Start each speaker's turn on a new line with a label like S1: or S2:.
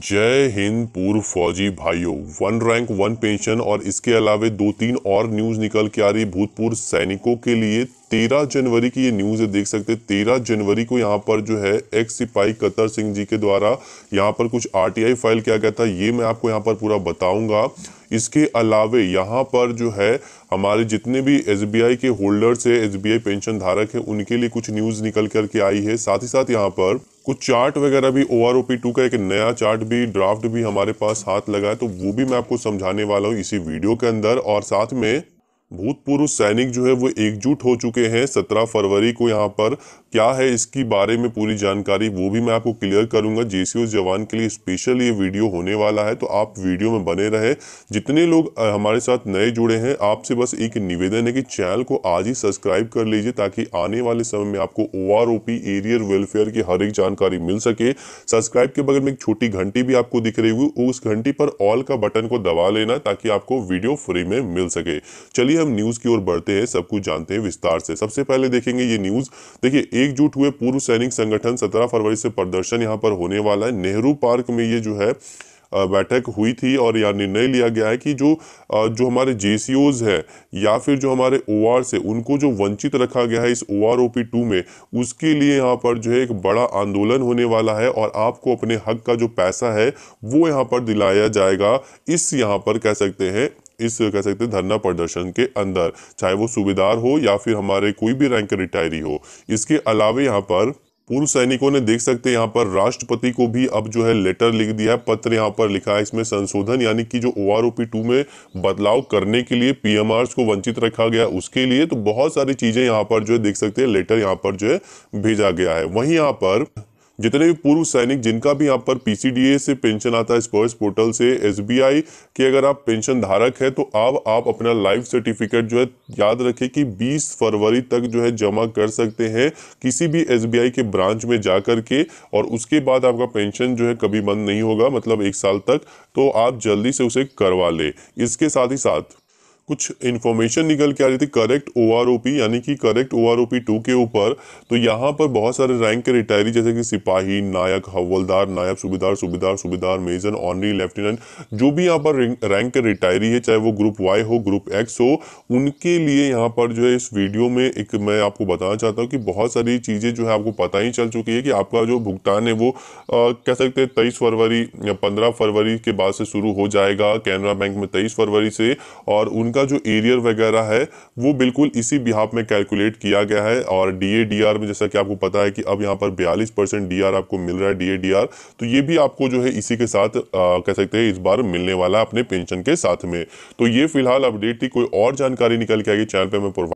S1: जय हिंद पूर्व फौजी भाइयों वन रैंक वन पेंशन और इसके अलावे दो तीन और न्यूज निकल के आ रही भूतपूर्व सैनिकों के लिए तेरह जनवरी की ये न्यूज है देख सकते हैं तेरह जनवरी को यहाँ पर जो है एक्स सिपाही कतर सिंह जी के द्वारा यहाँ पर कुछ आरटीआई फाइल किया गया था ये मैं आपको यहाँ पर पूरा बताऊंगा इसके अलावे यहाँ पर जो है हमारे जितने भी एस के होल्डर्स है एस बी पेंशन धारक है उनके लिए कुछ न्यूज़ निकल करके आई है साथ ही साथ यहाँ पर कुछ चार्ट वगैरह भी ओ आर टू का एक नया चार्ट भी ड्राफ्ट भी हमारे पास हाथ लगा है तो वो भी मैं आपको समझाने वाला हूँ इसी वीडियो के अंदर और साथ में भूतपूर्व सैनिक जो है वो एकजुट हो चुके हैं 17 फरवरी को यहाँ पर क्या है इसकी बारे में पूरी जानकारी वो भी मैं आपको क्लियर करूंगा जे जवान के लिए स्पेशल ये वीडियो होने वाला है तो आप वीडियो में बने रहे जितने लोग हमारे साथ नए जुड़े हैं आपसे बस एक निवेदन है कि चैनल को आज ही सब्सक्राइब कर लीजिए ताकि आने वाले समय में आपको O R O P arrear welfare की हर एक जानकारी मिल सके सब्सक्राइब के बगल में एक छोटी घंटी भी आपको दिख रही होगी उस घंटी पर ऑल का बटन को दबा लेना ताकि आपको वीडियो फ्री में मिल सके चलिए हम न्यूज़ की ओर बढ़ते हैं सब कुछ जानते हैं विस्तार से सबसे पहले देखेंगे ये न्यूज़ देखिए एकजुट हुए पूर्व सैनिक संगठन 17 फरवरी से प्रदर्शन यहाँ पर होने वाला है नेहरू पार्क में ये जो है बैठक हुई थी और यह निर्णय लिया गया है कि जो जो हमारे जे हैं या फिर जो हमारे ओ आर से उनको जो वंचित रखा गया है इस ओ आर टू में उसके लिए यहाँ पर जो है एक बड़ा आंदोलन होने वाला है और आपको अपने हक का जो पैसा है वो यहाँ पर दिलाया जाएगा इस यहाँ पर कह सकते हैं इस कह सकते हैं धरना प्रदर्शन के अंदर चाहे वो सूबेदार हो या फिर हमारे कोई भी रैंक रिटायरी हो इसके अलावा यहाँ पर पूर्व सैनिकों ने देख सकते हैं यहाँ पर राष्ट्रपति को भी अब जो है लेटर लिख दिया है पत्र यहाँ पर लिखा है इसमें संशोधन यानी कि जो ओ आर टू में बदलाव करने के लिए पी को वंचित रखा गया उसके लिए तो बहुत सारी चीज़ें यहाँ पर जो है देख सकते हैं लेटर यहाँ पर जो है भेजा गया है वहीं यहाँ पर जितने भी पूर्व सैनिक जिनका भी यहाँ पर पीसीडीए से पेंशन आता है स्पर्स पोर्टल से एसबीआई के अगर आप पेंशन धारक है तो अब आप अपना लाइफ सर्टिफिकेट जो है याद रखें कि 20 फरवरी तक जो है जमा कर सकते हैं किसी भी एसबीआई के ब्रांच में जा कर के और उसके बाद आपका पेंशन जो है कभी बंद नहीं होगा मतलब एक साल तक तो आप जल्दी से उसे करवा लें इसके साथ ही साथ कुछ इन्फॉर्मेशन निकल के आ रही थी करेक्ट ओ यानी कि करेक्ट ओ टू के ऊपर तो यहाँ पर बहुत सारे रैंक के रिटायरी जैसे कि सिपाही नायक हवलदार नायक सूबेदार सूबेदार सूबेदार मेजर ऑनरी लेफ्टिनेंट जो भी यहाँ पर रैंक के रिटायरी है चाहे वो ग्रुप वाई हो ग्रुप एक्स हो उनके लिए यहाँ पर जो है इस वीडियो में एक मैं आपको बताना चाहता हूँ कि बहुत सारी चीज़ें जो है आपको पता ही चल चुकी है कि आपका जो भुगतान है वो कह सकते हैं तेईस फरवरी या पंद्रह फरवरी के बाद से शुरू हो जाएगा कैनरा बैंक में तेईस फरवरी से और उनका का जो एरियर वगैरह है वो बिल्कुल इसी बिहाब में कैलकुलेट किया गया है और डी में जैसा कि आपको पता है कि अब यहाँ पर बयालीस परसेंट डी आपको मिल रहा है डी तो ये भी आपको जो है इसी के साथ आ, कह सकते हैं इस बार मिलने वाला है अपने पेंशन के साथ में तो ये फिलहाल अपडेट थी कोई और जानकारी निकल के आएगी चैनल पर मैं